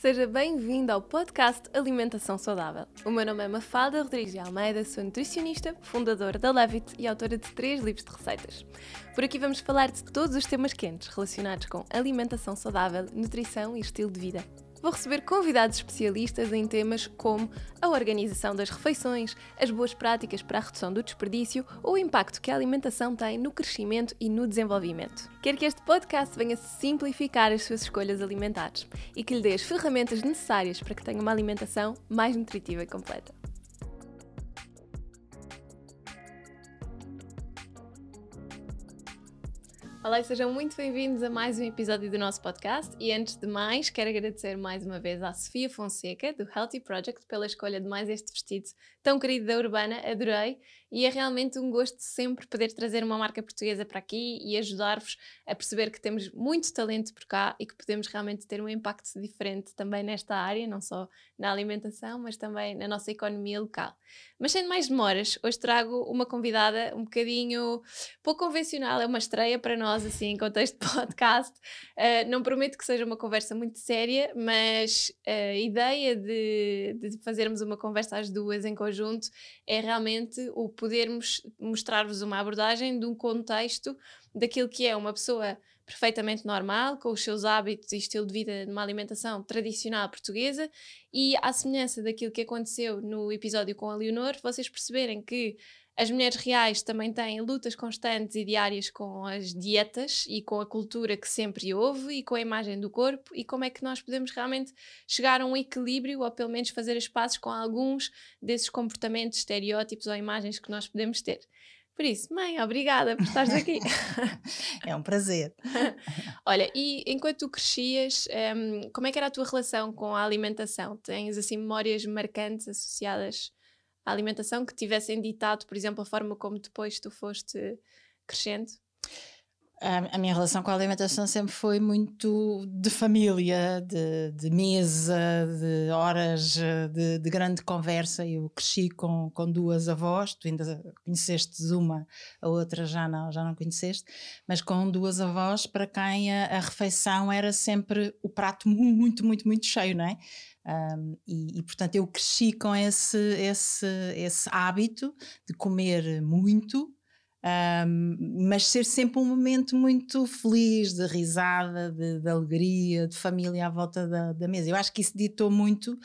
Seja bem-vindo ao podcast Alimentação Saudável. O meu nome é Mafalda Rodrigues de Almeida, sou nutricionista, fundadora da Levit e autora de três livros de receitas. Por aqui vamos falar de todos os temas quentes relacionados com alimentação saudável, nutrição e estilo de vida vou receber convidados especialistas em temas como a organização das refeições, as boas práticas para a redução do desperdício ou o impacto que a alimentação tem no crescimento e no desenvolvimento. Quero que este podcast venha simplificar as suas escolhas alimentares e que lhe dê as ferramentas necessárias para que tenha uma alimentação mais nutritiva e completa. Olá e sejam muito bem-vindos a mais um episódio do nosso podcast. E antes de mais, quero agradecer mais uma vez à Sofia Fonseca, do Healthy Project, pela escolha de mais este vestido tão querido da Urbana, adorei. E é realmente um gosto sempre poder trazer uma marca portuguesa para aqui e ajudar-vos a perceber que temos muito talento por cá e que podemos realmente ter um impacto diferente também nesta área, não só na alimentação, mas também na nossa economia local. Mas sem mais demoras, hoje trago uma convidada um bocadinho pouco convencional, é uma estreia para nós, assim, em contexto de podcast. Uh, não prometo que seja uma conversa muito séria, mas eh, a ideia de, de fazermos uma conversa às duas em conjunto conjunto é realmente o podermos mostrar-vos uma abordagem de um contexto daquilo que é uma pessoa perfeitamente normal, com os seus hábitos e estilo de vida de uma alimentação tradicional portuguesa, e à semelhança daquilo que aconteceu no episódio com a Leonor, vocês perceberem que as mulheres reais também têm lutas constantes e diárias com as dietas e com a cultura que sempre houve e com a imagem do corpo e como é que nós podemos realmente chegar a um equilíbrio ou pelo menos fazer as pazes com alguns desses comportamentos, estereótipos ou imagens que nós podemos ter. Por isso, mãe, obrigada por estares aqui. é um prazer. Olha, e enquanto tu crescias, um, ehm, como é que era a tua relação com a alimentação? Tens assim memórias marcantes associadas a alimentação que tivessem ditado, por exemplo, a forma como depois tu foste crescendo? A, minha relação com a alimentação sempre foi muito de família, de, de mesa, de horas de, de, grande conversa. Eu cresci com, com duas avós, tu ainda conheceste uma, a outra já não, já não conheceste, mas com duas avós para quem a, a refeição era sempre o prato muito, muito, muito cheio, não é? Um, e, e, portanto, eu cresci com esse, esse, esse hábito de comer muito, um, mas ser sempre um momento muito feliz, de risada, de, de alegria, de família à volta da, da, mesa. Eu acho que isso ditou muito uh,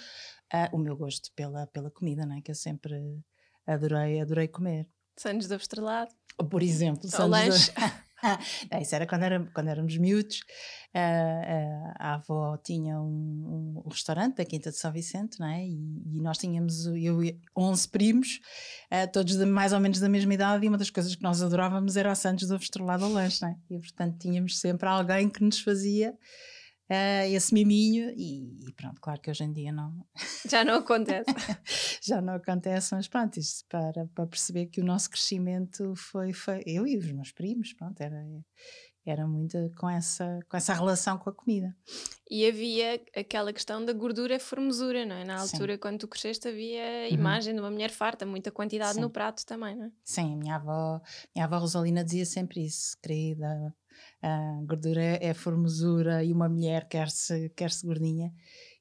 o meu gosto pela, pela comida, não é? que eu sempre adorei, adorei comer. Sandes da Estrelado. Por exemplo, Sandes não, é, isso era quando, era, quando éramos miúdos. Uh, uh, a avó tinha um, um, restaurante da Quinta de São Vicente, não é? E, e nós tínhamos, eu e 11 primos, uh, todos de, mais ou menos da mesma idade, e uma das coisas que nós adorávamos era a Santos do Avestrelado ao Lanche, não é? E portanto tínhamos sempre alguém que nos fazia uh, esse miminho e, e, pronto, claro que hoje em dia não... Já não acontece. Já não acontece, mas pronto, isto para, para perceber que o nosso crescimento foi, foi eu e os meus primos, pronto, era, era muito com essa, com essa relação com a comida. E havia aquela questão da gordura é formosura, não é? Na altura, Sim. quando tu cresceste, havia a uhum. imagem de uma mulher farta, muita quantidade Sim. no prato também, não é? Sim, a minha avó, minha avó Rosalina dizia sempre isso, querida, gordura é, é formosura e uma mulher quer-se quer -se gordinha.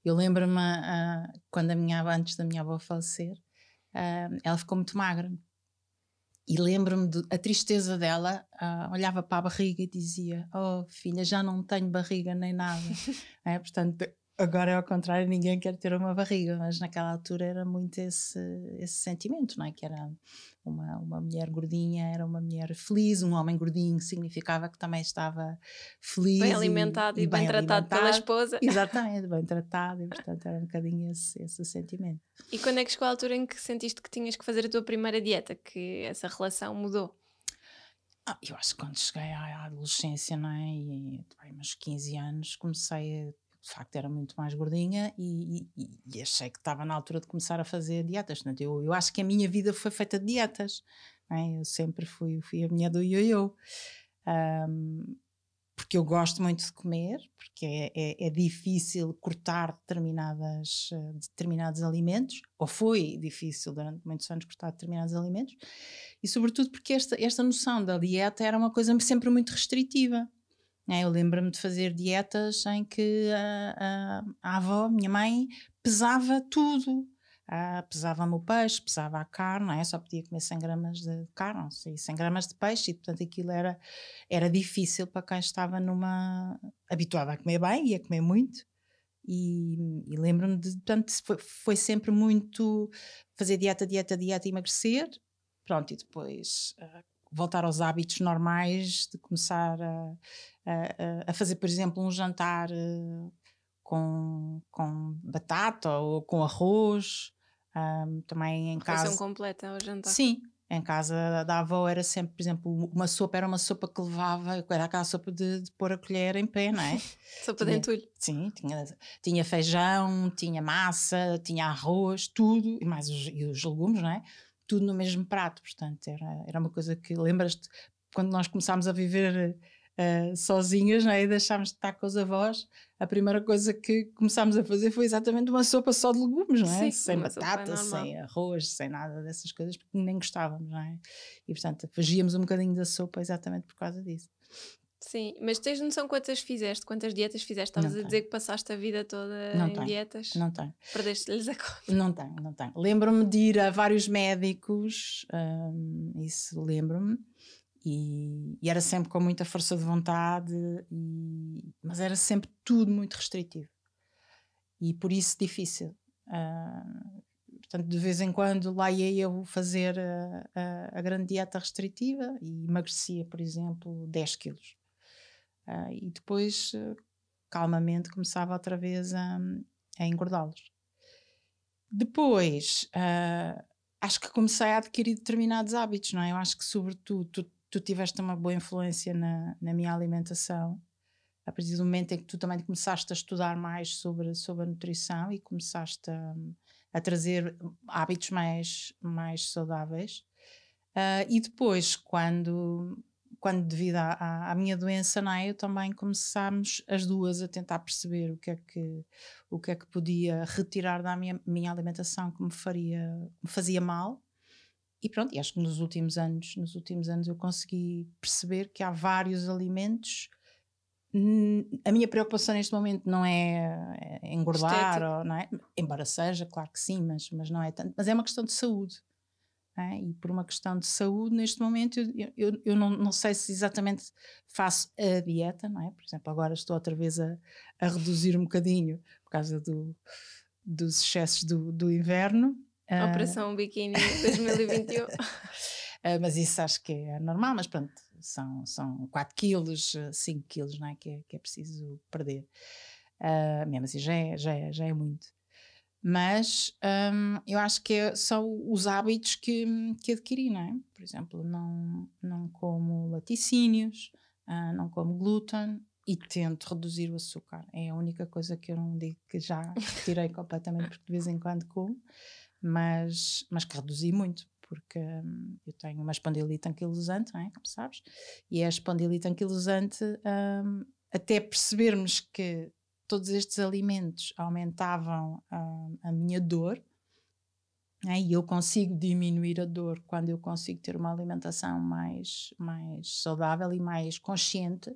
Eu lembro-me uh, quando a minha antes da minha avó falecer, uh, ela ficou muito magra. E lembro-me da tristeza dela, uh, olhava para a barriga e dizia: Oh, filha, já não tenho barriga nem nada. é, portanto, Agora é ao contrário, ninguém quer ter uma barriga, mas naquela altura era muito esse, esse sentimento, não é? Que era uma, uma mulher gordinha, era uma mulher feliz, um homem gordinho significava que também estava feliz. Bem alimentado e, e bem, bem tratado pela esposa. Exatamente, bem tratado, e portanto era um bocadinho esse, esse sentimento. E quando é que chegou a altura em que sentiste que tinhas que fazer a tua primeira dieta, que essa relação mudou? Ah, eu acho que quando cheguei à adolescência, não é? E, bem, uns 15 anos, comecei a de facto era muito mais gordinha e, e, e achei que estava na altura de começar a fazer dietas. Portanto, eu, eu acho que a minha vida foi feita de dietas. É? Eu sempre fui, fui a minha do ioiô. Um, porque eu gosto muito de comer, porque é, é, é difícil cortar determinadas, eh, determinados alimentos, ou foi difícil durante muitos anos cortar determinados alimentos, e sobretudo porque esta, esta noção da dieta era uma coisa sempre muito restritiva. Né? eu lembro-me de fazer dietas em que a, a, a, avó, minha mãe, pesava tudo. Ah, pesava-me o peixe, pesava a carne, não é? só podia comer 100 gramas de carne 100 gramas de peixe, e portanto aquilo era, era difícil para quem estava numa. habituada a comer bem e a comer muito. E, e lembro-me de, portanto, foi, foi sempre muito fazer dieta, dieta, dieta, emagrecer, pronto, e depois ah, voltar aos hábitos normais, de começar a, a, a fazer, por exemplo, um jantar eh, com, com batata ou com arroz. Um, também em casa. Refeição completa ao jantar. Sim, em casa da avó era sempre, por exemplo, uma sopa era uma sopa que levava, era aquela sopa de, de pôr a colher em pé, não é? sopa tinha, de entulho. Sim, tinha, tinha feijão, tinha massa, tinha arroz, tudo, e mais os, e os legumes, não é? tudo no mesmo prato, portanto, era, era uma coisa que lembras-te quando nós começámos a viver uh, sozinhas né, e deixámos de estar com os avós, a primeira coisa que começámos a fazer foi exatamente uma sopa só de legumes, não é? Sim, sem batata, sem arroz, sem nada dessas coisas, porque nem gostávamos, não é? E portanto, fugíamos um bocadinho da sopa exatamente por causa disso. Sim, mas tens noção quantas fizeste, quantas dietas fizeste? Estavas a dizer que passaste a vida toda não em tenho. dietas? Não tenho. Perdeste-lhes a conta? Não tenho, não tenho. Lembro-me de ir a vários médicos, hum, isso lembro-me, e, e, era sempre com muita força de vontade, e, mas era sempre tudo muito restritivo e por isso difícil. Uh, portanto, de vez em quando lá ia eu fazer a, eh, a, a grande dieta restritiva e emagrecia, por exemplo, 10 quilos. Uh, e depois, calmamente, começava outra vez a, a engordá-los. Depois, uh, acho que comecei a adquirir determinados hábitos, não é? Eu acho que, sobretudo, tu, tu tiveste uma boa influência na, na minha alimentação a partir do momento em que tu também começaste a estudar mais sobre, sobre a nutrição e começaste a, a trazer hábitos mais, mais saudáveis. Uh, e depois, quando quando devido à, à, à, minha doença, não é? eu também começámos as duas a tentar perceber o que é que, o que, é que podia retirar da minha, minha alimentação que me, faria, me fazia mal. E pronto, e acho que nos últimos anos, nos últimos anos eu consegui perceber que há vários alimentos a minha preocupação neste momento não é, é engordar, ou, não é? embora seja, claro que sim, mas, mas não é tanto. Mas é uma questão de saúde. É? E por uma questão de saúde, neste momento, eu, eu, eu não, não, sei se exatamente faço a dieta, não é? Por exemplo, agora estou outra vez a, a reduzir um bocadinho por causa do, dos excessos do, do inverno. Ah, Operação uh... Biquíni 2021. uh, mas isso acho que é normal, mas pronto, são, são 4 quilos, 5 ah, quilos, não é? Que é, que é preciso perder. Uh, ah, mesmo assim, já é, já é, já é muito. Mas hum, eu acho que é são os hábitos que, que adquiri, não é? Por exemplo, não, não como laticínios, uh, não como glúten e tento reduzir o açúcar. É a única coisa que eu não digo que já tirei completamente, porque de vez em quando como, mas, mas que reduzi muito porque hum, eu tenho uma espondilite anquilosante, é? como sabes, e a espondilite anquilosante, hum, até percebermos que todos estes alimentos aumentavam uh, a minha dor, né? e eu consigo diminuir a dor quando eu consigo ter uma alimentação mais, mais saudável e mais consciente.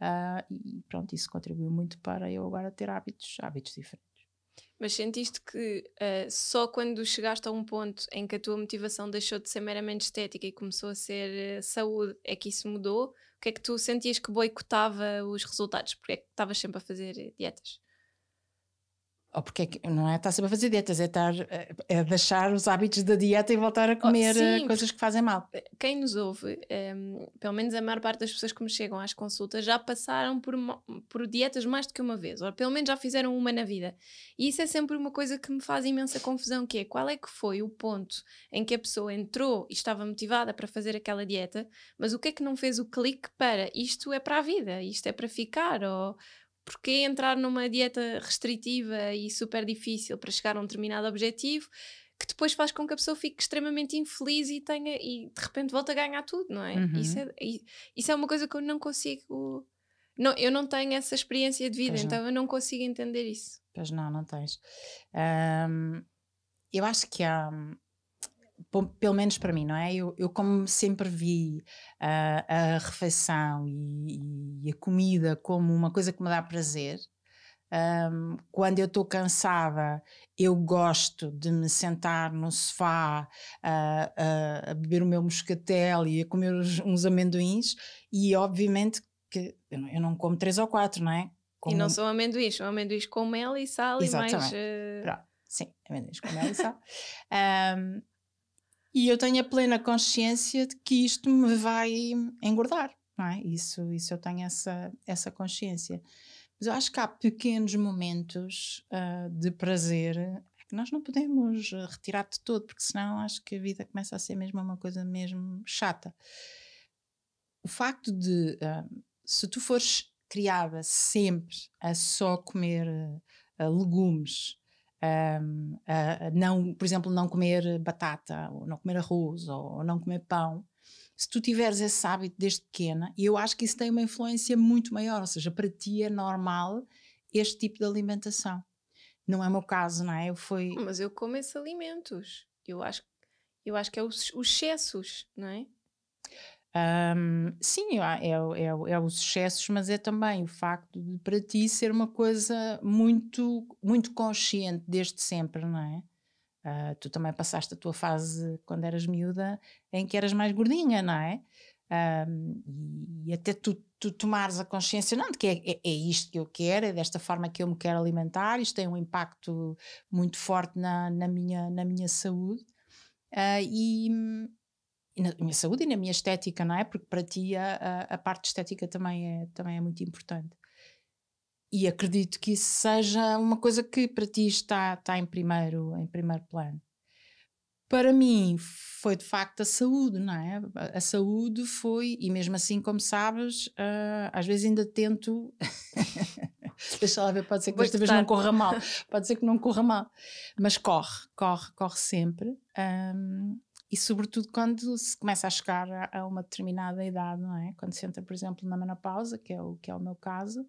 Uh, e pronto, isso contribuiu muito para eu agora ter hábitos, hábitos diferentes. Mas sentiste que uh, só quando chegaste a um ponto em que a tua motivação deixou de ser meramente estética e começou a ser uh, saúde é que isso mudou? porque é que tu sentias que boicotava os resultados? Porque é que estavas sempre a fazer dietas? ou porque é que, não é estar sempre a fazer dietas, é, estar, é deixar os hábitos da dieta e voltar a oh, comer oh, sim, coisas que fazem mal. Eh, quem nos ouve, ehm, pelo menos a maior parte das pessoas que me chegam às consultas já passaram por, por dietas mais do que uma vez, ou pelo menos já fizeram uma na vida. E isso é sempre uma coisa que me faz imensa confusão, que é qual é que foi o ponto em que a pessoa entrou e estava motivada para fazer aquela dieta, mas o que é que não fez o clique para isto é para a vida, isto é para ficar, ou porque entrar numa dieta restritiva e super difícil para chegar a um determinado objetivo que depois faz com que a pessoa fique extremamente infeliz e tenha e de repente volta a ganhar tudo, não é? Uhum. Isso, é isso é uma coisa que eu não consigo. Não, eu não tenho essa experiência de vida, pois então não. eu não consigo entender isso. Pois não, não tens. Um, eu acho que há, pelo menos para mim, não é? Eu, eu como sempre vi ah, a refeição e, e, a comida como uma coisa que me dá prazer. Um, quando eu estou cansada, eu gosto de me sentar no sofá ah, a beber o meu moscatel e a comer uns, uns amendoins, e obviamente que eu não, eu não como três ou quatro, não é? Como... E não são amendoins, são amendoins com mel e sal Exatamente. e mais. Eh, sim, amendoins com mel e sal. um, E eu tenho a plena consciência de que isto me vai engordar, não é? Isso, isso eu tenho essa, essa consciência. Mas eu acho que há pequenos momentos uh, de prazer é que nós não podemos retirar de todo, porque senão acho que a vida começa a ser mesmo uma coisa mesmo chata. O facto de, uh, se tu fores criada sempre a só comer uh, legumes um, a, não, por exemplo, não comer batata, ou não comer arroz, ou, ou não comer pão, se tu tiveres esse hábito desde pequena, e eu acho que isso tem uma influência muito maior, ou seja, para ti é normal este tipo de alimentação. Não é o meu caso, não é? Eu fui... Mas eu como esses alimentos. Eu acho, eu acho que é os, os excessos, não é? Um, sim, é, é, é, os excessos, mas é também o facto de para ti ser uma coisa muito, muito consciente desde sempre, não é? Uh, tu também passaste a tua fase quando eras miúda em que eras mais gordinha, não é? Um, e, e, até tu, tu, tomares a consciência, não, de que é, é, é, isto que eu quero, é desta forma que eu me quero alimentar, isto tem um impacto muito forte na, na minha, na minha saúde. Uh, e, na minha saúde e na minha estética, não é? Porque para ti a, a parte estética também é, também é muito importante. E acredito que isso seja uma coisa que para ti está, está em, primeiro, em primeiro plano. Para mim foi de facto a saúde, não é? A saúde foi, e mesmo assim, como sabes, uh, às vezes ainda tento. Deixa lá ver, pode ser que desta vez não corra mal, pode ser que não corra mal, mas corre, corre, corre sempre. Um, e sobretudo quando se começa a chegar a, uma determinada idade, não é? Quando se entra, por exemplo, na menopausa, que é o, que é o meu caso,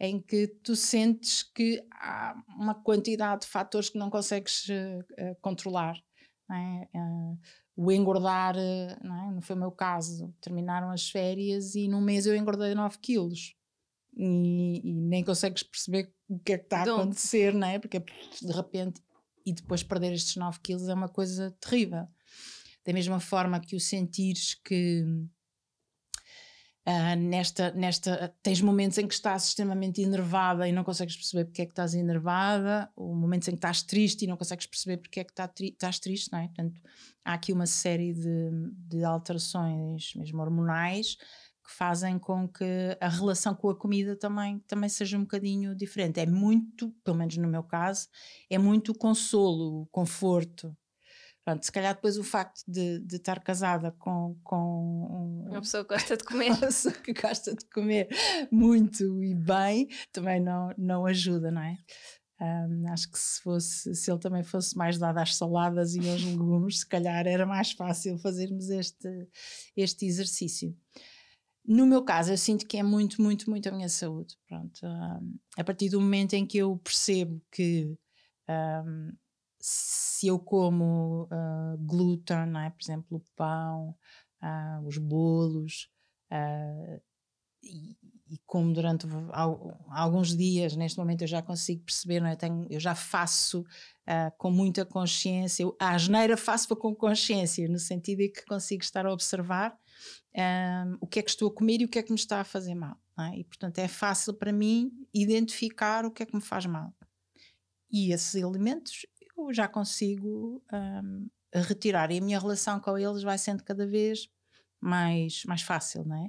em que tu sentes que há uma quantidade de fatores que não consegues uh, controlar. É? Uh, o engordar, não, é? não, foi o meu caso, terminaram as férias e num mês eu engordei 9 quilos. E, e nem consegues perceber o que é que está a acontecer, não é? Porque é de repente, e depois perder estes 9 quilos é uma coisa terrível da mesma forma que o sentires que uh, nesta, nesta tens momentos em que estás extremamente enervada e não consegues perceber porque é que estás enervada, ou momentos em que estás triste e não consegues perceber porque é que tá tri estás triste, não é? Portanto, há aqui uma série de, de alterações mesmo hormonais que fazem com que a relação com a comida também, também seja um bocadinho diferente. É muito, pelo menos no meu caso, é muito o consolo, o conforto, Pronto, se calhar depois o facto de, de estar casada com, com é uma pessoa que gosta de comer. uma pessoa que gosta de comer muito e bem também não, não ajuda, não é? Um, acho que se fosse, se ele também fosse mais dado às saladas e aos legumes, se calhar era mais fácil fazermos este, este exercício. No meu caso, eu sinto que é muito, muito, muito a minha saúde. Pronto, um, a partir do momento em que eu percebo que um, se eu como uh, glúten, é? por exemplo, o pão, uh, os bolos, uh, e, e, como durante alguns dias, neste momento eu já consigo perceber, não é? eu, tenho, eu já faço com muita consciência, eu, a asneira faço com consciência, no sentido de que consigo estar a observar um, o que é que estou a comer e o que é que me está a fazer mal. É? E portanto é fácil para mim identificar o que é que me faz mal. E esses alimentos já consigo um, retirar. E a minha relação com eles vai sendo cada vez mais, mais fácil, não é?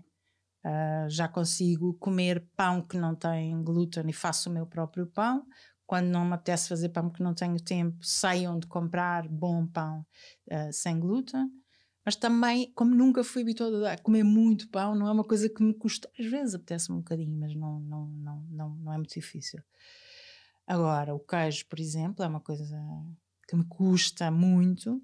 Uh, já consigo comer pão que não tem glúten e faço o meu próprio pão. Quando não me apetece fazer pão porque não tenho tempo, sei onde comprar bom pão uh, sem glúten. Mas também, como nunca fui habituada a comer muito pão, não é uma coisa que me custa. Às vezes apetece um bocadinho, mas não, não, não, não, não é muito difícil. Agora, o queijo, por exemplo, é uma coisa que me custa muito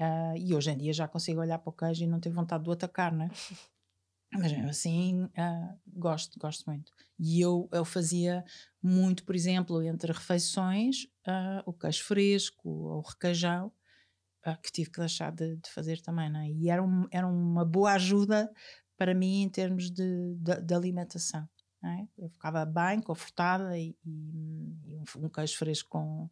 uh, e hoje em dia já consigo olhar para o queijo e não ter vontade de o atacar, né? Mas assim, uh, gosto, gosto muito. E eu, eu fazia muito, por exemplo, entre refeições, uh, o queijo fresco ou requeijão, que tive que deixar de, de, fazer também, né? E era, um, era uma boa ajuda para mim em termos de, de, de alimentação. É? Eu ficava bem, confortada e, e um, um, queijo fresco com,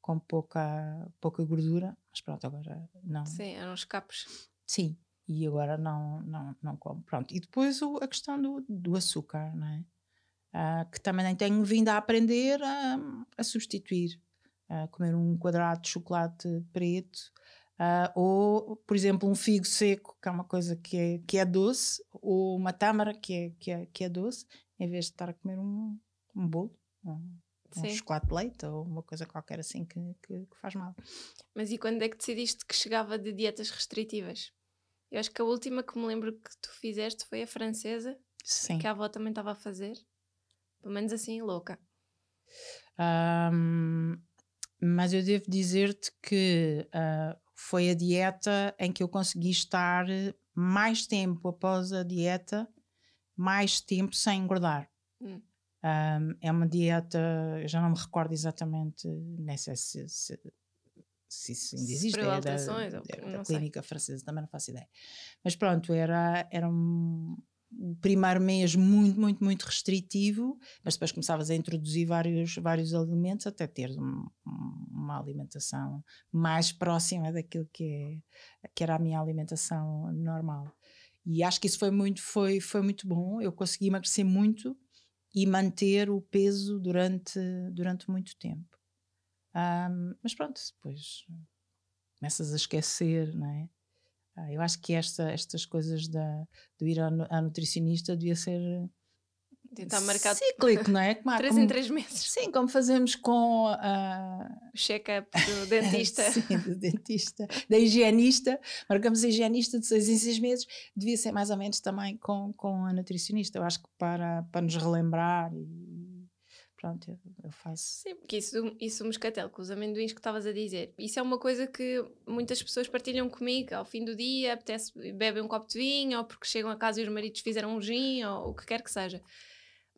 com pouca, pouca gordura, mas pronto, agora não. Sim, eram os capos. Sim, e agora não, não, não como. Pronto, e depois o, a questão do, do açúcar, não é? Ah, que também tenho vindo a aprender a, a substituir. A ah, comer um quadrado de chocolate preto Uh, ou, por exemplo, um figo seco, que é uma coisa que é, que é doce, ou uma tâmara, que é, que é, que é doce, em vez de estar a comer um, um bolo, um, um chocolate de leite ou uma coisa qualquer assim que, que, que, faz mal. Mas e quando é que decidiste que chegava de dietas restritivas? Eu acho que a última que me lembro que tu fizeste foi a francesa, Sim. que a avó também estava a fazer, pelo menos assim, louca. Um, mas eu devo dizer-te que uh, foi a dieta em que eu consegui estar mais tempo após a dieta, mais tempo sem engordar. Hum. Um, é uma dieta, eu já não me recordo exatamente nessa, se, se, se isso ainda existe, é da, ou, da clínica sei. francesa, também não faço ideia. Mas pronto, era, era um, o primeiro mês muito, muito, muito restritivo, mas depois começavas a introduzir vários, vários alimentos até teres um, uma alimentação mais próxima daquilo que, é, que era a minha alimentação normal. E acho que isso foi muito, foi, foi muito bom. Eu consegui emagrecer muito e manter o peso durante, durante muito tempo. Um, mas pronto, depois começas a esquecer, não é? Ah, eu acho que esta, estas coisas da, ir à, nutricionista devia ser Tentar marcar cíclico, não é? Como, três como, em três meses. Sim, como fazemos com a... o check-up do dentista. sim, do dentista, da higienista. Marcamos a higienista de seis em seis meses. Devia ser mais ou menos também com, com a nutricionista. Eu acho que para, para nos relembrar e pronto, eu, eu, faço. Sim, porque isso, isso moscatel com os amendoins que estavas a dizer, isso é uma coisa que muitas pessoas partilham comigo. Ao fim do dia, apetece, bebem um copo de vinho, ou porque chegam a casa e os maridos fizeram um gin, ou o que quer que seja.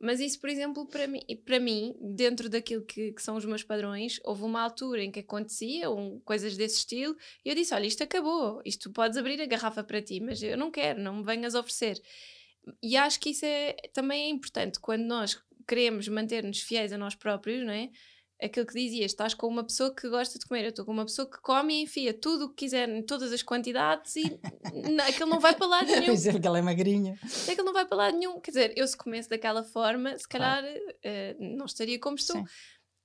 Mas isso, por exemplo, para mim, para mim dentro daquilo que, que, são os meus padrões, houve uma altura em que acontecia um, coisas desse estilo e eu disse: Olha, isto acabou, isto podes abrir a garrafa para ti, mas eu não quero, não me venhas oferecer. E acho que isso é, também é importante quando nós queremos manter-nos fiéis a nós próprios, não é? Aquilo que dizias, estás com uma pessoa que gosta de comer, eu estou com uma pessoa que come e enfia tudo o que quiser, em todas as quantidades e aquilo não vai para lado nenhum. Quer dizer que ela é magrinha. Aquilo não vai para lado nenhum. Quer dizer, eu se começo daquela forma, se calhar claro. uh, eh, não estaria como estou. Sim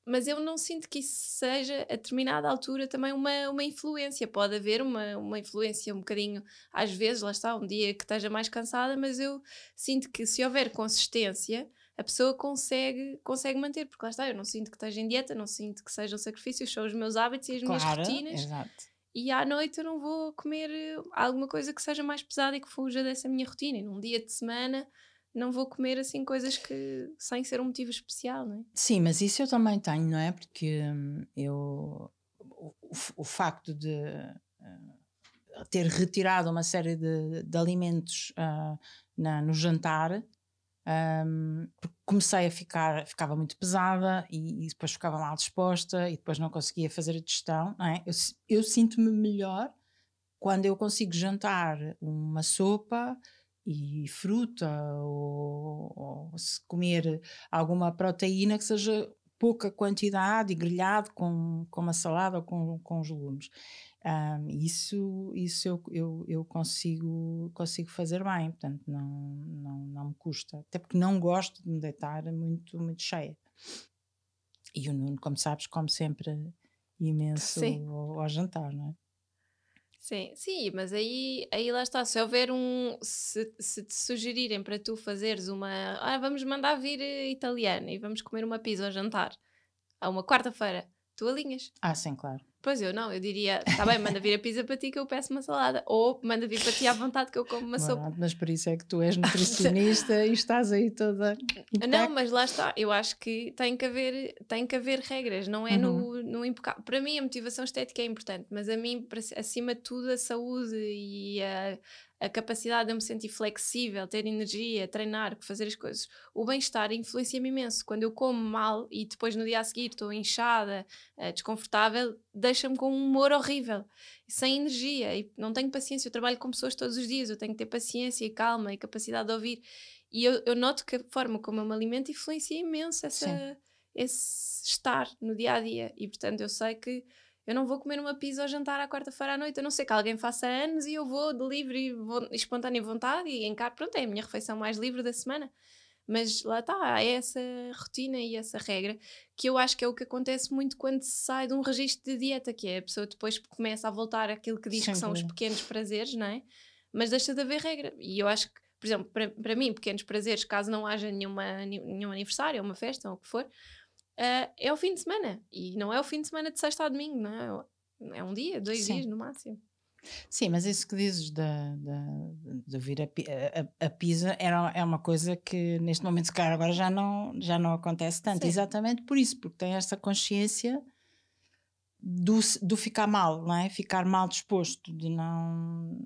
mas eu não sinto que isso seja a determinada altura também uma, uma influência. Pode haver uma, uma influência um bocadinho, às vezes, lá está, um dia que esteja mais cansada, mas eu sinto que se houver consistência, a pessoa consegue, consegue manter, porque lá está, eu não sinto que esteja em dieta, não sinto que sejam sacrifícios, são os meus hábitos e as claro, minhas rotinas. Exato. E à noite eu não vou comer eh, alguma coisa que seja mais pesada e que fuja dessa minha rotina. E num dia de semana não vou comer assim coisas que sem ser um motivo especial, não é? Sim, mas isso eu também tenho, não é? Porque hum, eu o, o, facto de eh, ter retirado uma série de, de alimentos uh, na, no jantar um, porque comecei a ficar, ficava muito pesada e, e, depois ficava mal disposta e depois não conseguia fazer a digestão. É? Eu, eu sinto-me melhor quando eu consigo jantar uma sopa e fruta ou, ou, se comer alguma proteína que seja pouca quantidade e grelhado com, com uma salada ou com, com os legumes. Um, isso isso eu, eu, eu, consigo, consigo fazer bem, portanto não, não, não me custa. Até porque não gosto de me deitar muito, muito cheia. E o Nuno, como sabes, come sempre imenso ao, ao, jantar, não é? Sim, sim, mas aí, aí lá está. Se houver um. Se, se te sugerirem para tu fazeres uma. Ah, vamos mandar vir eh, italiano e vamos comer uma pizza ao jantar, a uma quarta-feira, tu alinhas. Ah, sim, claro. Pois eu não, eu diria, está bem, manda vir a pizza para ti que eu peço uma salada. Ou manda vir para ti à vontade que eu como uma sopa. Mas por isso é que tu és nutricionista e estás aí toda. Não, mas lá está. Eu acho que tem que haver, tem que haver regras, não é uhum. no, no impecável. Para mim, a motivação estética é importante, mas a mim, acima de tudo, a saúde e a, a capacidade de eu me sentir flexível, ter energia, treinar, fazer as coisas. O bem-estar influencia-me imenso. Quando eu como mal e depois no dia a seguir estou inchada, eh, desconfortável, deixa-me com um humor horrível, sem energia e não tenho paciência. Eu trabalho com pessoas todos os dias, eu tenho que ter paciência e calma e capacidade de ouvir. E eu, eu noto que a forma como eu me alimento influencia imenso essa, esse estar no dia a dia. E portanto eu sei que eu não vou comer uma pizza ao jantar à quarta-feira à noite, a não ser que alguém faça anos e eu vou de livre e espontânea vontade e encaro, pronto, é a minha refeição mais livre da semana. Mas lá está, é essa rotina e essa regra que eu acho que é o que acontece muito quando se sai de um registro de dieta, que é a pessoa depois começa a voltar àquilo que diz Sempre. que são os pequenos prazeres, não é? Mas deixa de haver regra. E eu acho que, por exemplo, para, para mim, pequenos prazeres, caso não haja nenhuma, nenhum aniversário, uma festa ou o que for, uh, é o fim de semana. E não é o fim de semana de sexta a domingo, não é? É, é um dia, dois Sim. dias no máximo. Sim, mas isso que dizes da, da, de vir a, a, a, Pisa era, é uma coisa que neste momento, se calhar, agora já não, já não acontece tanto. Sim. Exatamente por isso, porque tem esta consciência do, do ficar mal, não é? Ficar mal disposto, de não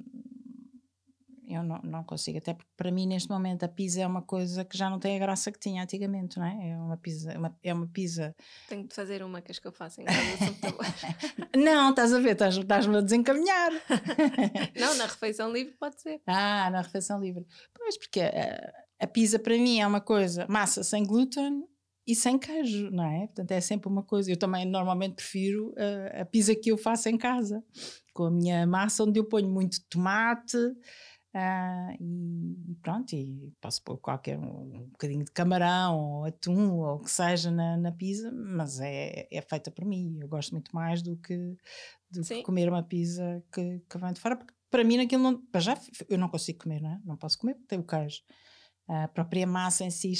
eu não, não consigo, até porque para mim neste momento a pizza é uma coisa que já não tem a graça que tinha antigamente, não é? É uma pizza. Uma, é uma pizza. Tenho de fazer uma que acho que eu faço em casa, Não, estás a ver, estás-me estás a desencaminhar. não, na refeição livre pode ser. Ah, na refeição livre. Pois, porque a, eh, a pizza para mim é uma coisa, massa sem glúten e sem queijo, não é? Portanto, é sempre uma coisa. Eu também normalmente prefiro a, eh, a pizza que eu faço em casa, com a minha massa, onde eu ponho muito tomate. Uh, e, e, pronto, e posso pôr qualquer um, um, bocadinho de camarão ou atum ou o que seja na, na pizza, mas é, é feita por mim. Eu gosto muito mais do que, do que comer uma pizza que, que vem de fora, porque para mim aquilo não. Para já eu não consigo comer, não é? Não posso comer porque tem o queijo a própria massa em si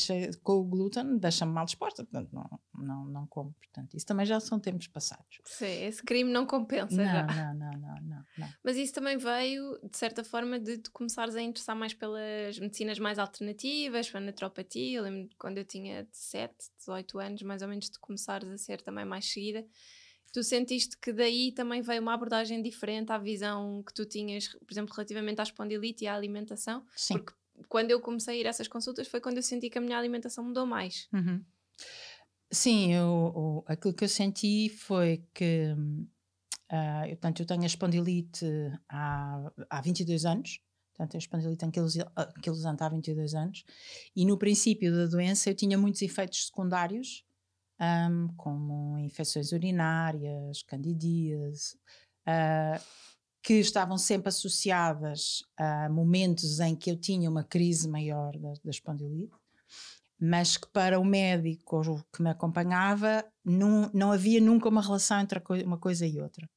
com o glúten deixa-me mal disposta, portanto não, não, não como. Portanto, isso também já são tempos passados. Sim, esse crime não compensa não, já. Não, não, não, não, não. Mas isso também veio, de certa forma, de tu começares a interessar mais pelas medicinas mais alternativas, pela naturopatia. Eu lembro quando eu tinha 17, 18 anos, mais ou menos, de começares a ser também mais seguida. Tu sentiste que daí também veio uma abordagem diferente à visão que tu tinhas, por exemplo, relativamente à espondilite e à alimentação? Sim. Porque quando eu comecei a ir a essas consultas foi quando eu senti que a minha alimentação mudou mais. Uhum. Sim, eu, eu, aquilo que eu senti foi que uh, eu, portanto, eu tenho a espondilite há, há 22 anos, portanto, a espondilite anquilosante ah, há 22 anos, e no princípio da doença eu tinha muitos efeitos secundários, um, ah, como infecções urinárias, candidíase, uh, que estavam sempre associadas a momentos em que eu tinha uma crise maior da, da espondilite, mas que para o médico que me acompanhava não, não havia nunca uma relação entre uma coisa e outra.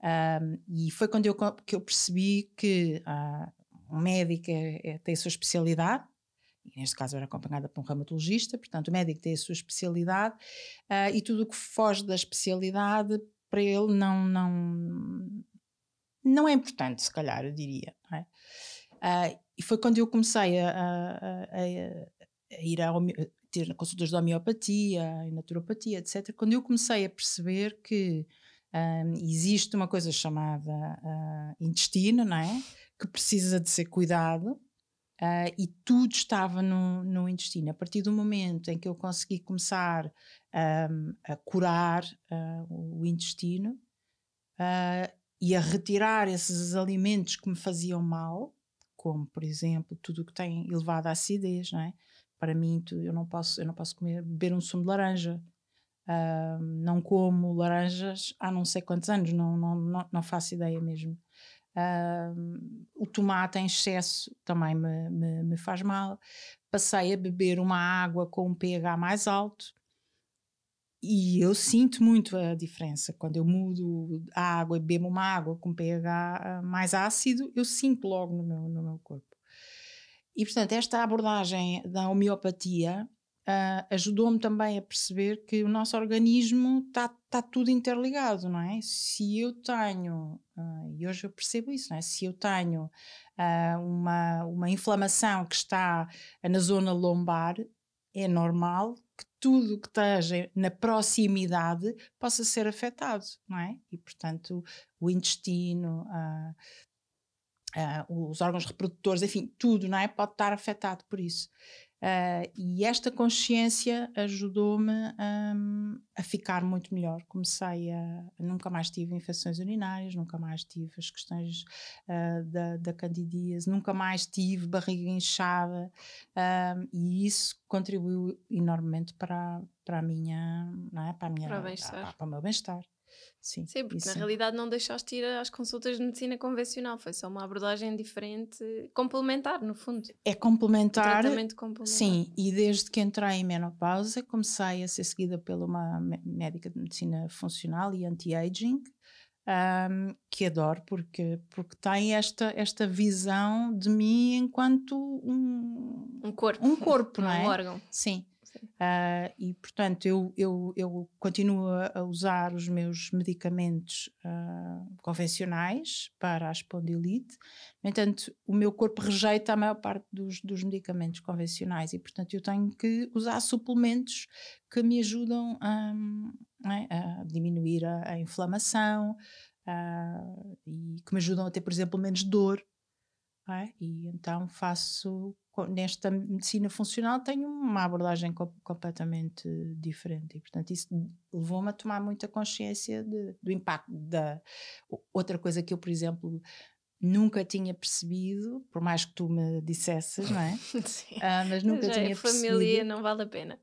Um, e foi quando eu, que eu percebi que uh, um médico é, é, tem a sua especialidade, e neste caso eu era acompanhada por um reumatologista, portanto o médico tem a sua especialidade, uh, e tudo o que foge da especialidade para ele não, não, não é importante, se calhar, eu diria. É? Uh, e foi quando eu comecei a, a, a, a ir a ter consultas de homeopatia, naturopatia, etc. Quando eu comecei a perceber que ah, existe uma coisa chamada uh, intestino, não é? Que precisa de ser cuidado. Uh, e tudo estava no, no, intestino. A partir do momento em que eu consegui começar um, a curar uh, o intestino, uh, e a retirar esses alimentos que me faziam mal, como por exemplo tudo o que tem elevada acidez, não é? Para mim, eu não posso, eu não posso comer, beber um sumo de laranja. Uh, não como laranjas há não sei quantos anos, não, não, não, não faço ideia mesmo. Uh, o tomate em excesso também me, me, me, faz mal. Passei a beber uma água com um pH mais alto, e eu sinto muito a diferença. Quando eu mudo a água e bebo uma água com pH ah, mais ácido, eu sinto logo no meu, no meu corpo. E, portanto, esta abordagem da homeopatia uh, ajudou-me também a perceber que o nosso organismo está tá tudo interligado, não é? Se eu tenho, uh, e hoje eu percebo isso, não é? Se eu tenho uh, uma, uma inflamação que está na zona lombar, é normal tudo que esteja na proximidade possa ser afetado, não é? E, portanto, o intestino, ah, ah, os órgãos reprodutores, enfim, tudo, não é? Pode estar afetado por isso. Uh, e esta consciência ajudou-me um, a ficar muito melhor. Comecei a, Nunca mais tive infecções urinárias, nunca mais tive as questões uh, da, da, candidíase, nunca mais tive barriga inchada. Um, e isso contribuiu enormemente para, para a minha. Não é? Para a minha para, para, para o meu bem-estar. Sim, sim porque na realidade não deixaste ir às consultas de medicina convencional, foi só uma abordagem diferente, complementar no fundo. É complementar. Um complementar. Sim, e desde que entrei em menopausa comecei a ser seguida por uma médica de medicina funcional e anti-aging. Um, que adoro porque porque tem esta esta visão de mim enquanto um, um corpo um corpo não é, é? um órgão sim Uh, e, portanto, eu, eu, eu, continuo a usar os meus medicamentos uh, convencionais para a espondilite. No entanto, o meu corpo rejeita a maior parte dos, dos medicamentos convencionais e, portanto, eu tenho que usar suplementos que me ajudam a, é, a diminuir a, a inflamação ah, e que me ajudam a ter, por exemplo, menos dor. É? E então faço nesta medicina funcional tenho uma abordagem co completamente diferente e portanto isso levou-me a tomar muita consciência de, do impacto da outra coisa que eu por exemplo nunca tinha percebido por mais que tu me dissesses não é Sim. Ah, mas nunca Já é tinha família percebido. não vale a pena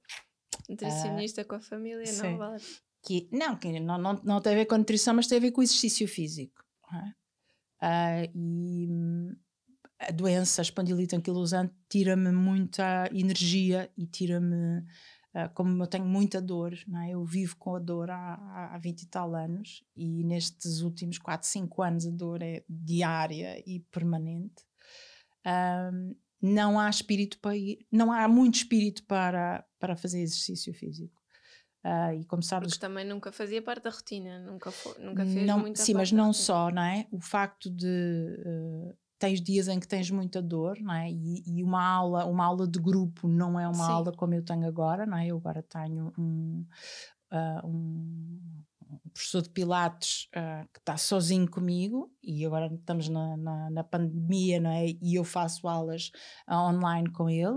nutricionista ah, com a família sim. não vale a pena que, não, que não, não, não tem a ver com a nutrição mas tem a ver com o exercício físico é? Ah, e hum, a doença, a espondilite anquilosante, tira-me muita energia e tira-me. Uh, como eu tenho muita dor, não é? eu vivo com a dor há, há 20 e tal anos e nestes últimos 4, 5 anos a dor é diária e permanente. Um, não há espírito para ir, não há muito espírito para, para fazer exercício físico. Uh, e como sabes. Porque também nunca fazia parte da rotina, nunca, nunca fez não, muita Sim, mas não só, não é? O facto de. Uh, tens dias em que tens muita dor, não é? E, e uma aula, uma aula de grupo não é uma Sim. aula como eu tenho agora, não é? Eu agora tenho um, uh, um professor de Pilates uh, que está sozinho comigo e agora estamos na, na, na, pandemia, não é? E eu faço aulas uh, online com ele.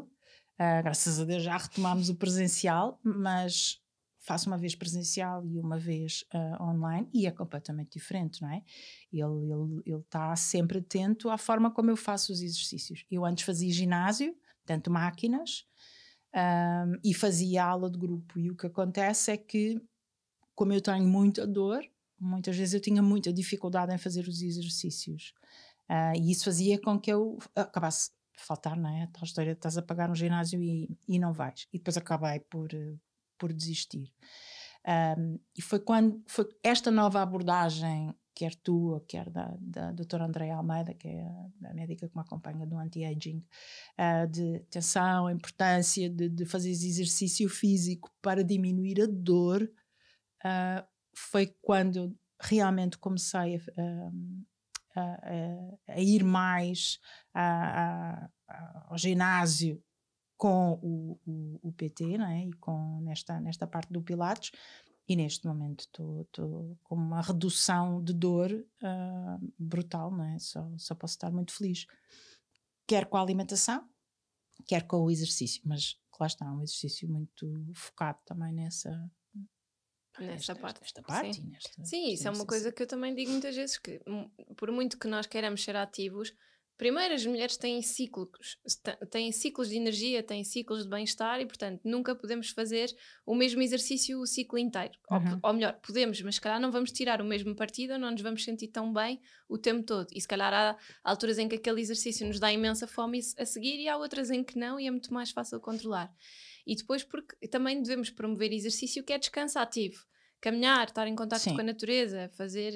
Uh, graças a Deus já retomámos o presencial, mas faço uma vez presencial e uma vez uh, online e é completamente diferente, não é? Ele ele ele está sempre atento à forma como eu faço os exercícios. Eu antes fazia ginásio, tanto máquinas um, ah, e fazia aula de grupo e o que acontece é que como eu tenho muita dor, muitas vezes eu tinha muita dificuldade em fazer os exercícios. Uh, e isso fazia com que eu acabasse faltar, não é? A tal história de estás a pagar no ginásio e, e não vais. E depois acabei por, por desistir. Um, e foi quando foi esta nova abordagem, quer tua, quer da, da doutora Andréa Almeida, que é a, a, médica que me acompanha do anti-aging, uh, de atenção, a importância de, de fazer exercício físico para diminuir a dor, uh, foi quando realmente comecei a, a, a ir mais ao ginásio com o, o, o PT é? e com nesta, nesta parte do Pilates. E neste momento estou com uma redução de dor uh, brutal, não é? Só, só posso estar muito feliz. Quer com a alimentação, quer com o exercício, mas lá está, é um exercício muito focado também nessa, nesta parte. Esta, esta parte sim. Nesta, sim, isso é uma coisa que eu também digo muitas vezes que hum, por muito que nós queiramos ser ativos, Primeiro, as mulheres têm ciclos, têm ciclos de energia, têm ciclos de bem-estar e, portanto, nunca podemos fazer o mesmo exercício o ciclo inteiro. Uhum. Ou, ou, melhor, podemos, mas se calhar não vamos tirar o mesmo partido, não nos vamos sentir tão bem o tempo todo. E se calhar há alturas em que aquele exercício nos dá imensa fome a seguir e há outras em que não e é muito mais fácil controlar. E depois, porque também devemos promover exercício que é descansativo caminhar, estar em contato Sim. com a natureza, fazer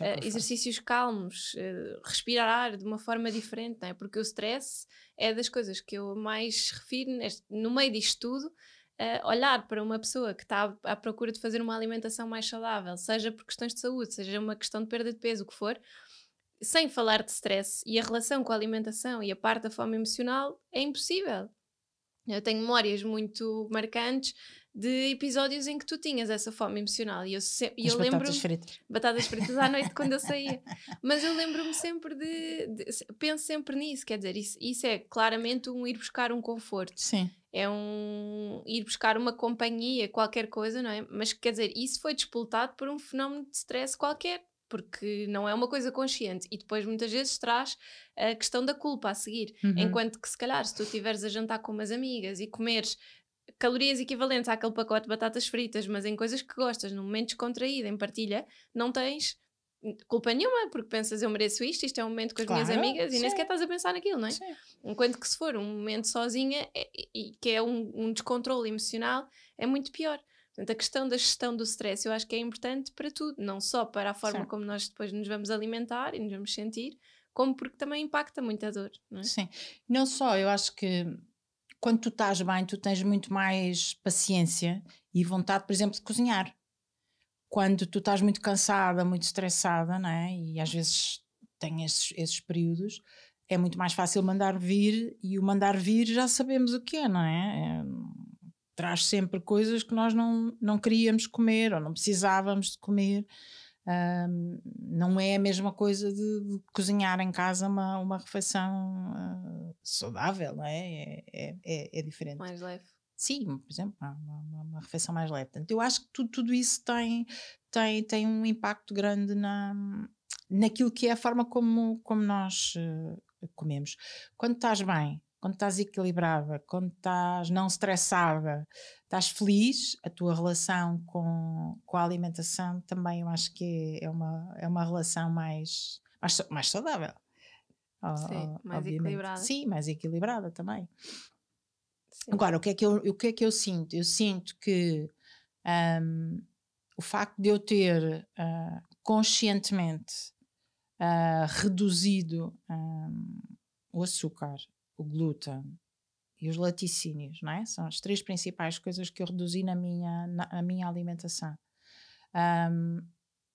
é uh, exercícios calmos, uh, respirar de uma forma diferente, não é? porque o stress é das coisas que eu mais refiro neste, no meio disto tudo. Uh, olhar para uma pessoa que está à, à procura de fazer uma alimentação mais saudável, seja por questões de saúde, seja uma questão de perda de peso, o que for, sem falar de stress e a relação com a alimentação e a parte da fome emocional, é impossível. Eu tenho memórias muito marcantes de episódios em que tu tinhas essa fome emocional. E eu, se, eu lembro. Batatas fritas. Batatas fritas à noite quando eu saía. Mas eu lembro-me sempre de, de, Penso sempre nisso, quer dizer, isso, isso é claramente um ir buscar um conforto. Sim. É um ir buscar uma companhia, qualquer coisa, não é? Mas quer dizer, isso foi despoltado por um fenómeno de stress qualquer porque não é uma coisa consciente e depois muitas vezes traz a questão da culpa a seguir, uhum. enquanto que se calhar se tu estiveres a jantar com umas amigas e comeres calorias equivalentes àquele pacote de batatas fritas, mas em coisas que gostas, num momento descontraído, em partilha, não tens culpa nenhuma, porque pensas eu mereço isto, isto é um momento com as claro, minhas amigas sim. e nem sequer estás a pensar naquilo, não é? Sim. Enquanto que se for um momento sozinha é, e que é um, um, descontrole emocional, é muito pior. Portanto, a questão da gestão do stress eu acho que é importante para tudo, não só para a forma sim. como nós depois nos vamos alimentar e nos vamos sentir, como porque também impacta muito a dor, não é? Sim, não só, eu acho que quando tu estás bem, tu tens muito mais paciência e vontade, por exemplo, de cozinhar. Quando tu estás muito cansada, muito estressada, não é? E às vezes tem esses, esses períodos, é muito mais fácil mandar vir e o mandar vir já sabemos o que é, não é? é traz sempre coisas que nós não, não queríamos comer ou não precisávamos de comer. Um, não é a mesma coisa de, de, cozinhar em casa uma, uma refeição uh, saudável, não é? É, é? é, diferente. Mais leve. Sim, por exemplo, uma, uma, uma, refeição mais leve. Portanto, eu acho que tudo, tudo isso tem, tem, tem um impacto grande na, naquilo que é a forma como, como nós uh, comemos. Quando estás bem, quando estás equilibrada, quando estás não estressada, estás feliz, a tua relação com, com a alimentação também eu acho que é uma, é uma relação mais, mais, mais saudável. Sim, mais obviamente. equilibrada. Sim, mais equilibrada também. Sim. Agora, o que, é que eu, o que é que eu sinto? Eu sinto que um, o facto de eu ter uh, conscientemente uh, reduzido um, o açúcar o glúten e os laticínios, não é? São as três principais coisas que eu reduzi na minha, na, na minha alimentação. Um,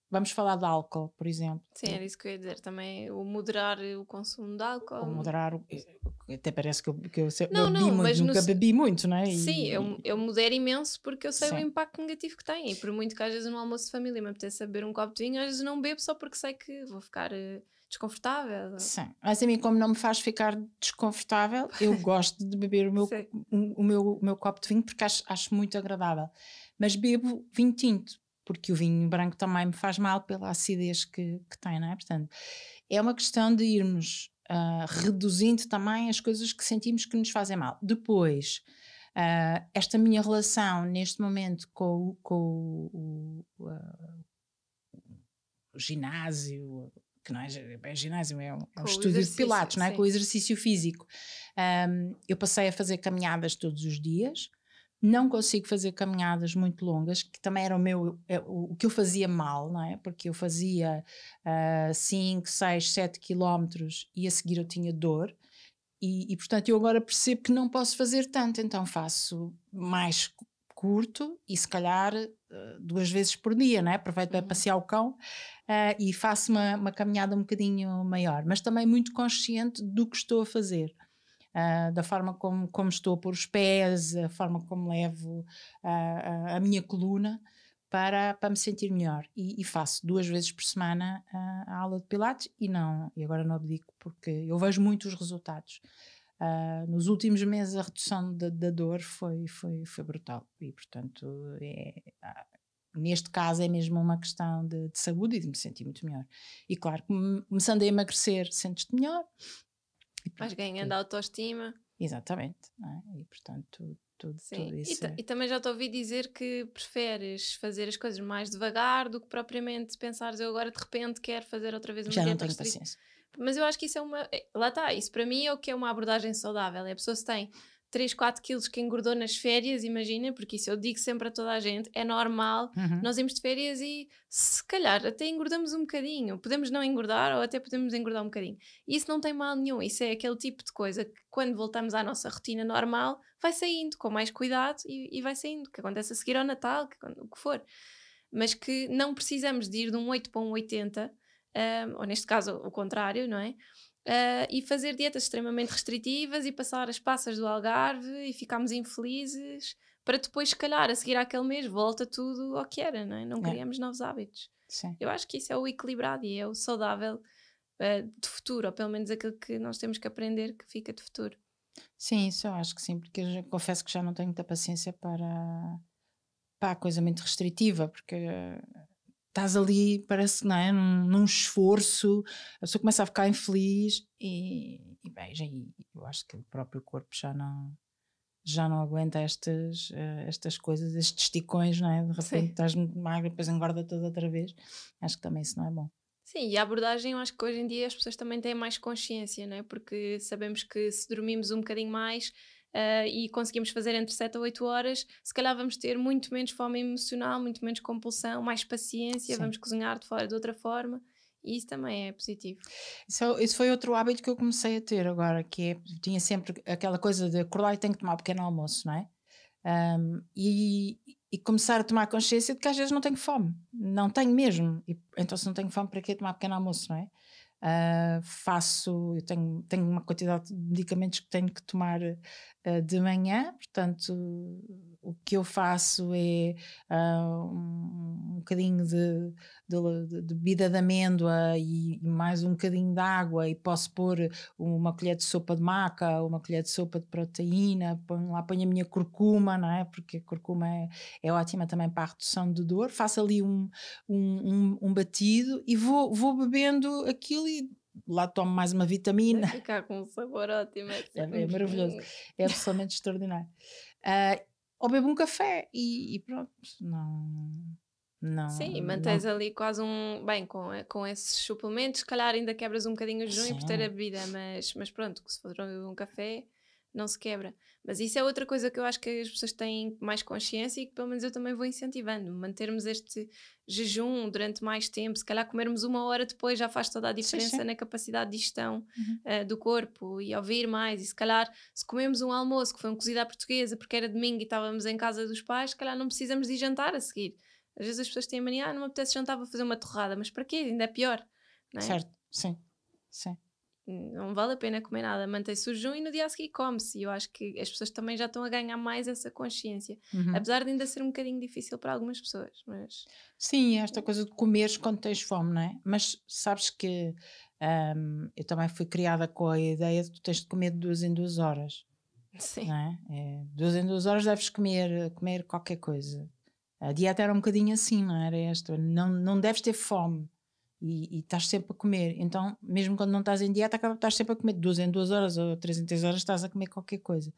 vamos falar de álcool, por exemplo. Sim, era isso que eu ia dizer também. O moderar o consumo de álcool. O moderar, eh, até parece que eu, que eu, sei, não, eu não, mas nunca no... bebi muito, não é? E, sim, eu, eu mudero imenso porque eu sei sim. o impacto negativo que tem. E por muito que às vezes no almoço de família me apetece beber um copo de vinho, às vezes não bebo só porque sei que vou ficar eh, desconfortável. Sim, mas a mim, como não me faz ficar desconfortável, eu gosto de beber o meu, o, o, meu, o meu copo de vinho porque acho, acho muito agradável. Mas bebo vinho tinto, porque o vinho branco também me faz mal pela acidez que, que tem, não é? Portanto, é uma questão de irmos uh, reduzindo também as coisas que sentimos que nos fazem mal. Depois, uh, esta minha relação neste momento com, com o, o, o, ah, o ginásio, que não é, é ginásio, é um, é com estúdio de pilates, não é? com com exercício físico. Um, eu passei a fazer caminhadas todos os dias, não consigo fazer caminhadas muito longas, que também era o meu é, o que eu fazia mal, não é? Porque eu fazia 5, 6, 7 quilómetros e a seguir eu tinha dor. E, e, portanto eu agora percebo que não posso fazer tanto, então faço mais curto e se calhar eh, duas vezes por dia, né? Aproveito para uhum. passear o cão uh, e faço uma, uma, caminhada um bocadinho maior, mas também muito consciente do que estou a fazer. Uh, da forma como, como estou a pôr os pés, a forma como levo uh, a, a, minha coluna para, para me sentir melhor. E, e faço duas vezes por semana a aula de Pilates e não, e agora não abdico porque eu vejo muitos resultados. Uh, nos últimos meses a redução da, da dor foi, foi, foi brutal e, portanto, é, ah, neste caso é mesmo uma questão de, de, saúde e de me sentir muito melhor. E claro, começando a emagrecer, sentes-te melhor. Vais ganhando tudo. autoestima. Exatamente. É? E portanto, tudo, tudo isso. E, é e, também já te ouvi dizer que preferes fazer as coisas mais devagar do que propriamente pensares eu agora de repente quero fazer outra vez uma já dieta não tenho restrita. paciência. Mas eu acho que isso é uma. É, lá está, isso para mim é o que é uma abordagem saudável. É a pessoa se tem 3, 4 quilos que engordou nas férias, imagina, porque isso eu digo sempre a toda a gente, é normal, uhum. nós irmos de férias e se calhar até engordamos um bocadinho, podemos não engordar ou até podemos engordar um bocadinho. isso não tem mal nenhum, isso é aquele tipo de coisa que quando voltamos à nossa rotina normal vai saindo com mais cuidado e, e vai saindo, que acontece a seguir ao Natal, que, o que for. Mas que não precisamos de ir de um 8 para um 80 ou neste caso o contrário, não é? Uh, e fazer dietas extremamente restritivas e passar as passas do Algarve e ficarmos infelizes para depois, se calhar, a seguir àquele mês, volta tudo ao que era, não é? Não é. criamos é. novos hábitos. Sim. Eu acho que isso é o equilibrado e é o saudável uh, de futuro, ou pelo menos aquilo que nós temos que aprender que fica de futuro. Sim, isso eu acho que sim, porque eu confesso que já não tenho muita paciência para, para a coisa muito restritiva, porque estás ali, parece, não é? Num, num, esforço, a pessoa começa a ficar infeliz e, e bem, eu acho que o próprio corpo já não já não aguenta estas, uh, estas coisas, estes esticões, não é? De repente Sim. estás muito magra, depois engorda toda outra vez. Acho que também isso não é bom. Sim, e a abordagem, eu acho que hoje em dia as pessoas também têm mais consciência, não é? Porque sabemos que se dormimos um bocadinho mais, uh, e conseguimos fazer entre 7 a 8 horas, se calhar vamos ter muito menos fome emocional, muito menos compulsão, mais paciência, Sim. vamos cozinhar de, fora, de outra forma. E isso também é positivo. Isso, é isso, foi outro hábito que eu comecei a ter agora, que é, tinha sempre aquela coisa de acordar e tenho que tomar um pequeno almoço, não é? Um, e, e, começar a tomar consciência de que às vezes não tenho fome, não tenho mesmo. E, então, se não tenho fome, para que tomar pequeno almoço, não é? Uh, faço, eu tenho, tenho uma quantidade de medicamentos que tenho que tomar uh, de manhã, portanto o que eu faço é uh, um, um bocadinho de, de, de bebida de amêndoa e, e, mais um bocadinho de água e posso pôr uma colher de sopa de maca, uma colher de sopa de proteína, ponho lá ponho a minha curcuma, não é? Porque a curcuma é, é ótima também para a redução de dor. Faço ali um, um, um, um batido e vou, vou bebendo aquilo e lá tomo mais uma vitamina. Vai ficar com um sabor ótimo. É, é maravilhoso. É absolutamente extraordinário. Uh, ou bebo um café e, e pronto, não. Não, Sim, mantens não. ali quase um. Bem, com, eh, com esses suplementos, se calhar ainda quebras um bocadinho o jejum por ter a bebida, mas, mas pronto, se for um café, não se quebra. Mas isso é outra coisa que eu acho que as pessoas têm mais consciência e que pelo menos eu também vou incentivando. Mantermos este jejum durante mais tempo, se calhar comermos uma hora depois já faz toda a diferença sim, sim. na capacidade de digestão uhum. uh, do corpo e ouvir mais. E se calhar, se comemos um almoço que foi um cozido à portuguesa porque era domingo e estávamos em casa dos pais, se calhar não precisamos de jantar a seguir. Às vezes as pessoas têm mania, ah, não me apetece jantar, vou fazer uma torrada. Mas para quê? Ainda é pior. É? Certo, sim, sim não vale a pena comer nada, mantém-se o jejum e no dia a seguir come-se. E eu acho que as pessoas também já estão a ganhar mais essa consciência, uhum. apesar de ainda ser um bocadinho difícil para algumas pessoas. Mas... Sim, é esta coisa de comeres quando tens fome, não é? Mas sabes que um, eu também fui criada com a ideia de tu tens de comer de duas em duas horas. Sim. Não é? É, duas em duas horas deves comer, comer qualquer coisa. A dieta era um bocadinho assim, não era esta? Não, não deves ter fome e, e estás sempre a comer. Então, mesmo quando não estás em dieta, acaba, estás sempre a comer de duas em duas horas ou três em três horas, estás a comer qualquer coisa.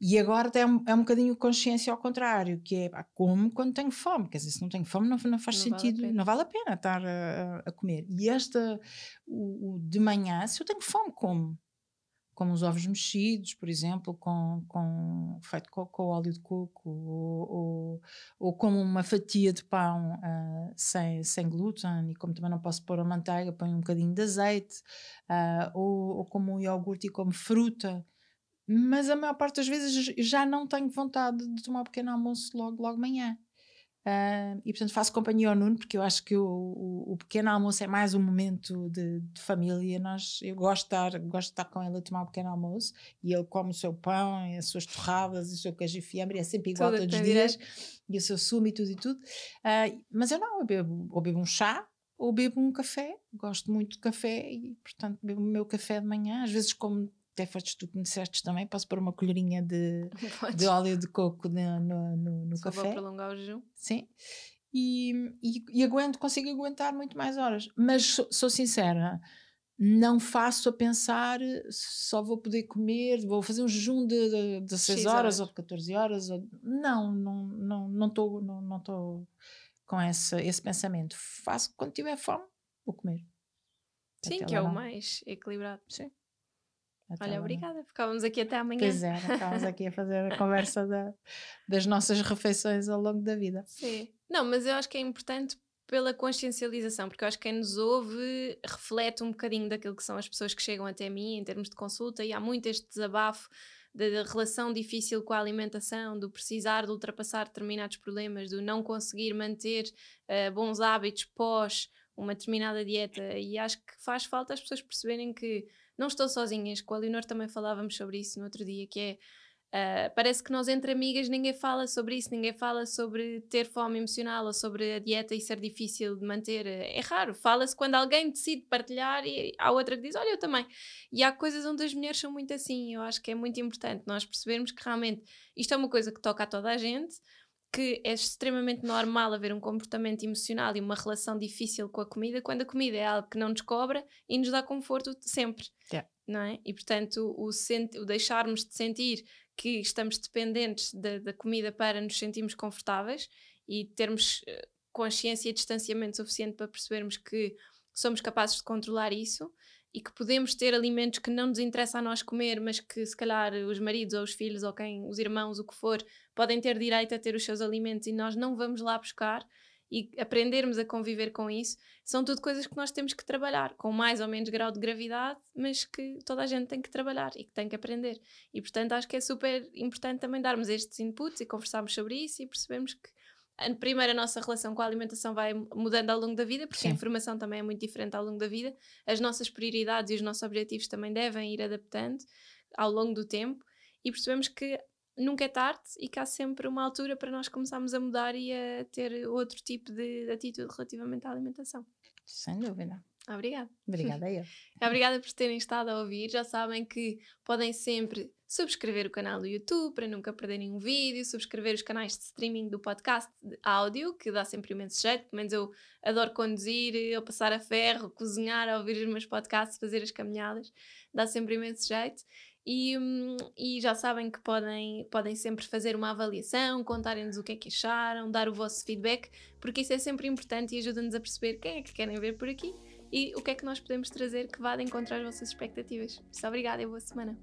E agora é um, é um bocadinho consciência ao contrário, que é como quando tenho fome, quer dizer, se não tenho fome não, não faz não sentido, vale não vale a pena estar a, a comer. E esta, o, o, de manhã, se eu tenho fome, como como os ovos mexidos, por exemplo, com, com feito com óleo de coco, ou, ou, ou, como uma fatia de pão uh, sem, sem glúten, e como também não posso pôr a manteiga, ponho um bocadinho de azeite, uh, ou, ou, como um iogurte e como fruta. Mas a maior parte das vezes já não tenho vontade de tomar um pequeno almoço logo, logo amanhã. Uh, e portanto faço companhia ao Nuno porque eu acho que o, o, o pequeno almoço é mais um momento de, de, família. Nós, eu gosto de, estar, gosto de estar com ele a tomar um pequeno almoço e ele come o seu pão, as suas torradas, o seu queijo e fiambre, é sempre igual todos os dias, e o seu sumo e tudo e tudo. Uh, mas eu não, eu bebo, ou bebo um chá ou bebo um café. Gosto muito de café e portanto bebo o meu café de manhã. Às vezes como até foste tu que me disseste também, posso pôr uma colherinha de, de óleo de coco no, no, no, no café. Só prolongar o jejum. Sim. E, e, e, aguento, consigo aguentar muito mais horas. Mas sou, sou sincera, não faço a pensar só vou poder comer, vou fazer um jejum de, de, de 6 horas, horas, ou de 14 horas. Ou, não, não não não estou não, não com essa, esse pensamento. Faço quando tiver fome, vou comer. Sim, Até que é o mais equilibrado. Sim. Até Olha, lá. obrigada. Ficávamos aqui até amanhã. Pois é, ficávamos aqui a fazer a conversa da, das nossas refeições ao longo da vida. Sim. Não, mas eu acho que é importante pela consciencialização, porque eu acho que quem nos ouve reflete um bocadinho daquilo que são as pessoas que chegam até mim em termos de consulta e há muito este desabafo da relação difícil com a alimentação, do precisar de ultrapassar determinados problemas, do não conseguir manter uh, bons hábitos pós uma determinada dieta. E acho que faz falta as pessoas perceberem que não estou sozinhas, com a Leonor também falávamos sobre isso no outro dia, que é, uh, parece que nós entre amigas ninguém fala sobre isso, ninguém fala sobre ter fome emocional ou sobre a dieta e ser difícil de manter, é raro, fala-se quando alguém decide partilhar e há outra que diz, olha eu também, e há coisas onde as mulheres são muito assim, eu acho que é muito importante nós percebermos que realmente isto é uma coisa que toca a toda a gente, que é extremamente normal haver um comportamento emocional e uma relação difícil com a comida quando a comida é algo que não nos cobra e nos dá conforto sempre. Yeah. Não é? E portanto, o, o deixarmos de sentir que estamos dependentes da, da comida para nos sentirmos confortáveis e termos eh, consciência e distanciamento suficiente para percebermos que somos capazes de controlar isso e que podemos ter alimentos que não nos interessa a nós comer, mas que se calhar os maridos ou os filhos ou quem, os irmãos, o que for, podem ter direito a ter os seus alimentos e nós não vamos lá buscar e aprendermos a conviver com isso, são tudo coisas que nós temos que trabalhar, com mais ou menos grau de gravidade, mas que toda a gente tem que trabalhar e que tem que aprender. E portanto acho que é super importante também darmos estes inputs e conversarmos sobre isso e percebemos que primeiro a nossa relação com a alimentação vai mudando ao longo da vida, porque Sim. a informação também é muito diferente ao longo da vida, as nossas prioridades e os nossos objetivos também devem ir adaptando ao longo do tempo e percebemos que nunca é tarde e que há sempre uma altura para nós começarmos a mudar e a ter outro tipo de atitude relativamente à alimentação. Sem dúvida. Obrigada. Obrigada eu. Obrigada por terem estado a ouvir. Já sabem que podem sempre subscrever o canal do YouTube para nunca perderem um vídeo, subscrever os canais de streaming do podcast de áudio, que dá sempre imenso jeito, pelo menos eu adoro conduzir, eu passar a ferro, cozinhar, ouvir os meus podcasts, fazer as caminhadas, dá sempre imenso jeito. E, hum, e, já sabem que podem, podem sempre fazer uma avaliação, contarem-nos o que é que acharam, dar o vosso feedback, porque isso é sempre importante e ajuda-nos a perceber quem é que querem ver por aqui e o que é que nós podemos trazer que vá de encontro às vossas expectativas. Muito obrigada e boa semana.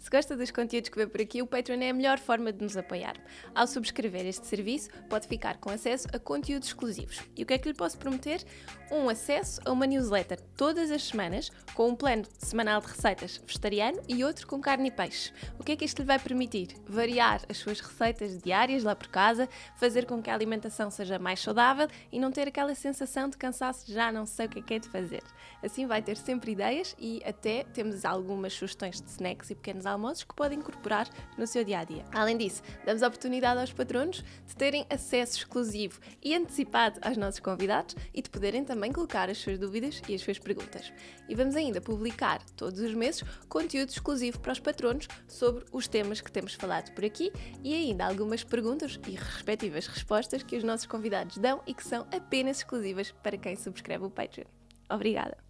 Se gosta dos conteúdos que vê por aqui, o Patreon é a melhor forma de nos apoiar. Ao subscrever este serviço, pode ficar com acesso a conteúdos exclusivos. E o que é que lhe posso prometer? Um acesso a uma newsletter todas as semanas, com um plano semanal de receitas vegetariano e outro com carne e peixe. O que é que isto lhe vai permitir? Variar as suas receitas diárias lá por casa, fazer com que a alimentação seja mais saudável e não ter aquela sensação de cansaço de já não sei o que é que é de fazer. Assim vai ter sempre ideias e até temos algumas sugestões de snacks e pequenos almoços que podem incorporar no seu dia a dia. Além disso, damos oportunidade aos patronos de terem acesso exclusivo e antecipado aos nossos convidados e de poderem também colocar as suas dúvidas e as suas perguntas. E vamos ainda publicar todos os meses conteúdo exclusivo para os patronos sobre os temas que temos falado por aqui e ainda algumas perguntas e respectivas respostas que os nossos convidados dão e que são apenas exclusivas para quem subscreve o Patreon. Obrigada!